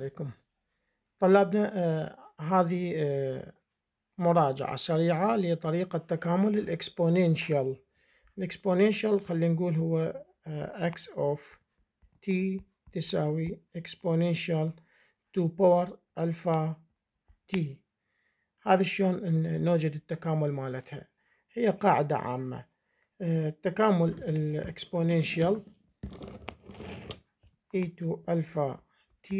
عليكم طلابنا آه، هذه آه، مراجعة سريعة لطريقة تكامل الاكسبوننشال الاكسبوننشال خلينا نقول هو آه، x of t تساوي exponential to باور ألفا t هذا شلون نوجد التكامل مالتها هي قاعدة عامة التكامل الاكسبوننشال e to ألفا t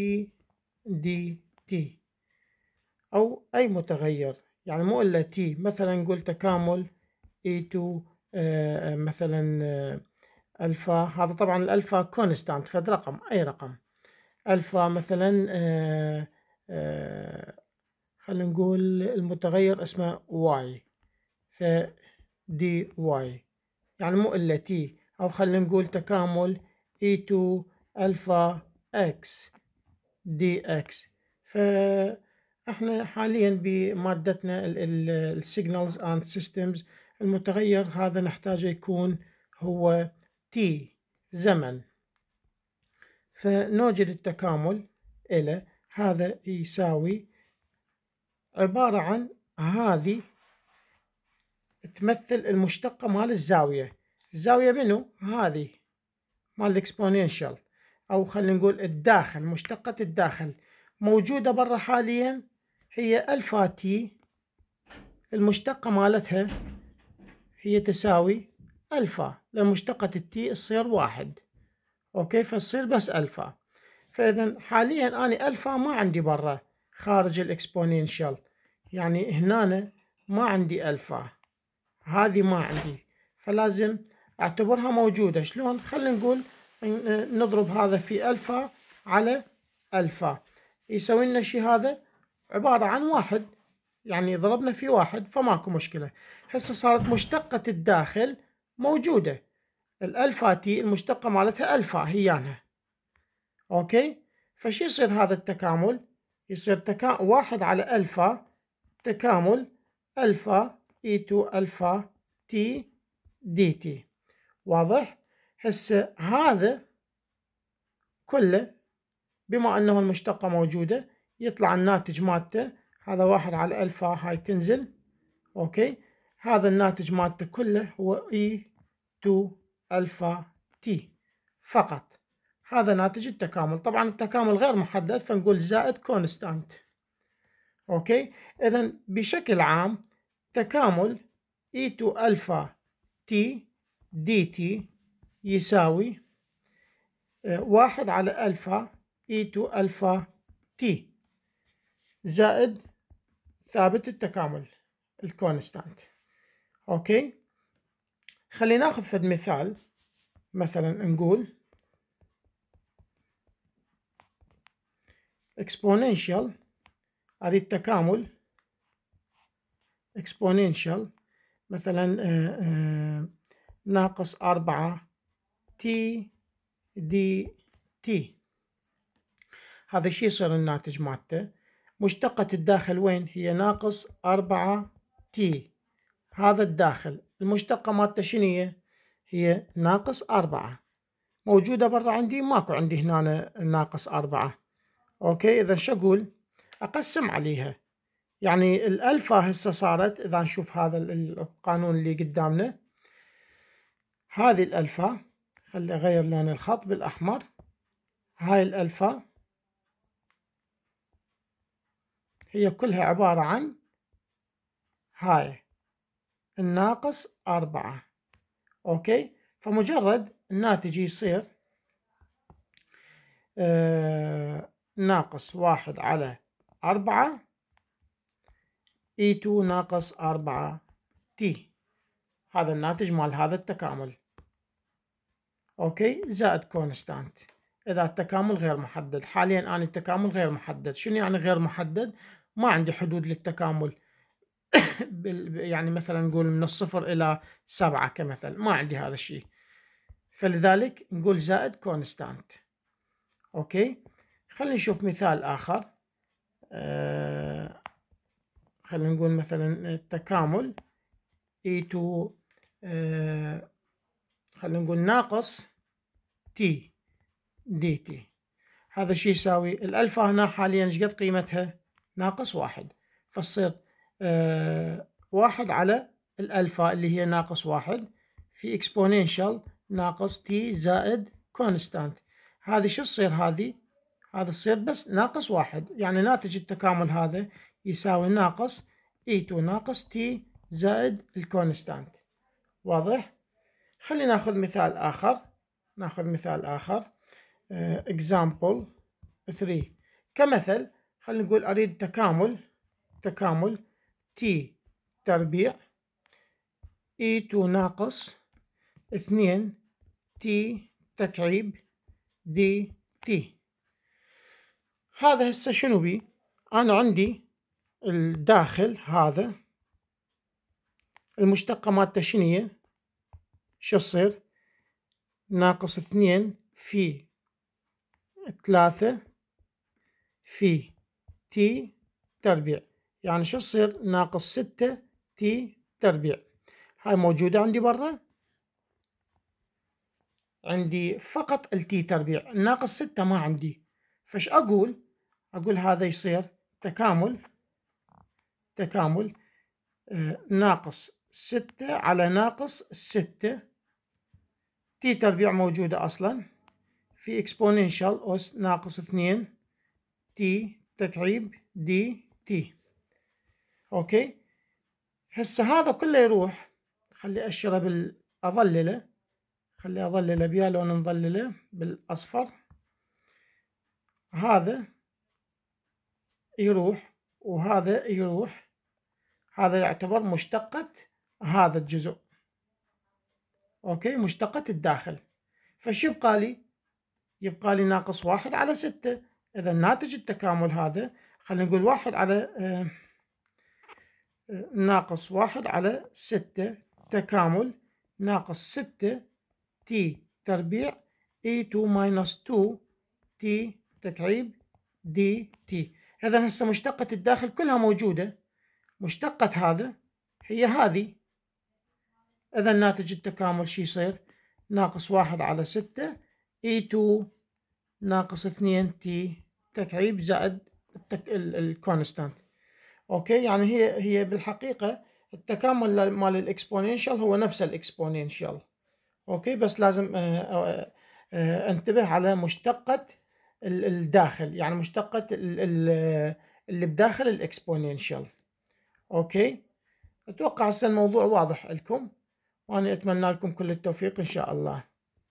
دي تي أو أي متغير يعني مو إلا تي مثلا نقول تكامل اي آه، تو آه، مثلا آه، ألفا هذا طبعا الألفا كونستانت فد رقم أي رقم ألفا مثلا خلينا نقول المتغير اسمه واي ف دي واي يعني مو إلا تي أو خلينا نقول تكامل اي تو ألفا إكس دي اكس فاحنا حاليا بمادتنا السيجنالز اند سيستمز المتغير هذا نحتاجه يكون هو تي زمن فنوجد التكامل إلى هذا يساوي عبارة عن هذه تمثل المشتقة مال الزاوية الزاوية منو؟ هذه مال الاكسبونينشال أو خلينا نقول الداخل مشتقة الداخل موجودة برا حاليا هي ألفا تي المشتقة مالتها هي تساوي ألفا لأن مشتقة التي تصير واحد أوكي فتصير بس ألفا فإذا حاليا أنا ألفا ما عندي برا خارج الإكسبوننشال يعني هنا ما عندي ألفا هذه ما عندي فلازم أعتبرها موجودة شلون خلينا نقول نضرب هذا في ألفا على ألفا يسوي لنا شيء هذا عبارة عن واحد يعني ضربنا في واحد فماكو مشكلة هسه صارت مشتقة الداخل موجودة الألفا تي المشتقة مالتها ألفا هيانها أوكي فشي يصير هذا التكامل يصير تكا... واحد على ألفا تكامل ألفا إي تو ألفا تي دي تي واضح هسه هذا كله بما انه المشتقة موجودة يطلع الناتج مالته هذا واحد على الفا هاي تنزل اوكي هذا الناتج مالته كله هو اي e 2 الفا تي فقط هذا ناتج التكامل طبعا التكامل غير محدد فنقول زائد كونستانت اوكي اذا بشكل عام تكامل اي e 2 الفا تي دي تي يساوي آه، واحد على ألفا اي e تو ألفا تي زائد ثابت التكامل الكونستانت اوكي خلينا ناخذ فد مثال مثلا نقول exponential اريد تكامل exponential مثلا آه، آه، ناقص أربعة تي دي تي هذا الشيء يصير الناتج مالته مشتقة الداخل وين هي ناقص أربعة تي هذا الداخل المشتقة مالته شنية هي هي ناقص أربعة موجودة برا عندي ماكو عندي هنا ناقص أربعة أوكي إذا شو أقول أقسم عليها يعني الألفا هسه صارت إذا نشوف هذا القانون اللي قدامنا هذه الألفا خلي أغير لون الخط بالأحمر هاي الألفا هي كلها عبارة عن هاي الناقص أربعة أوكي فمجرد الناتج يصير آه ناقص واحد على اي تو e ناقص أربعة تي هذا الناتج مال هذا التكامل اوكي زائد كونستانت اذا التكامل غير محدد حاليا انا التكامل غير محدد شنو يعني غير محدد ما عندي حدود للتكامل يعني مثلا نقول من الصفر الى سبعة كمثل ما عندي هذا الشيء فلذلك نقول زائد كونستانت اوكي خلينا نشوف مثال اخر آه، خلينا نقول مثلا التكامل e اي آه، 2 خلينا نقول ناقص تي دي تي هذا شي يساوي الألفا هنا حاليا ايش قد قيمتها ناقص واحد فتصير آه واحد على الألفا اللي هي ناقص واحد في إكسبونينشال ناقص تي زائد كونستانت هذه شو تصير هذه هذا تصير بس ناقص واحد يعني ناتج التكامل هذا يساوي ناقص اي e تو ناقص تي زائد الكونستانت واضح؟ خلينا ناخذ مثال آخر ناخذ مثال آخر اكزامبل uh, 3 كمثل خلينا نقول أريد تكامل تكامل تي تربيع اي 2 ناقص 2 تي تكعيب دي تي هذا هسه شنو بي انا عندي الداخل هذا المشتقة مالته شنو هي شو تصير ناقص اثنين في ثلاثة في تي تربيع يعني شو تصير ناقص ستة تي تربيع هاي موجودة عندي برا عندي فقط التي تربيع ناقص ستة ما عندي فش أقول أقول هذا يصير تكامل تكامل آه ناقص ستة على ناقص ستة تي تربيع موجودة أصلا في إكسبونينشال أس ناقص اثنين تي تكعيب دي تي أوكي هسه هذا كله يروح خلي أشره بالأظللة خلي أظلله بيا لون نظلله بالأصفر هذا يروح وهذا يروح هذا يعتبر مشتقة هذا الجزء أوكي مشتقة الداخل فش يبقى لي يبقى لي ناقص واحد على ستة إذا ناتج التكامل هذا خلينا نقول واحد على آه، ناقص واحد على ستة تكامل ناقص ستة تي تربيع اي e تو ماينس تو تي تكعيب دي تي إذا هسه مشتقة الداخل كلها موجودة مشتقة هذا هي هذه إذا ناتج التكامل شو يصير؟ ناقص واحد على ستة اي e تو ناقص اثنين تي تكعيب زائد التك... الكونستانت اوكي يعني هي هي بالحقيقة التكامل مال الإكسبونينشال هو نفس الإكسبونينشال اوكي بس لازم آه، آه، آه، انتبه على مشتقة الداخل يعني مشتقة اللي بداخل الإكسبونينشال اوكي اتوقع هسه الموضوع واضح لكم وأنا أتمنى لكم كل التوفيق إن شاء الله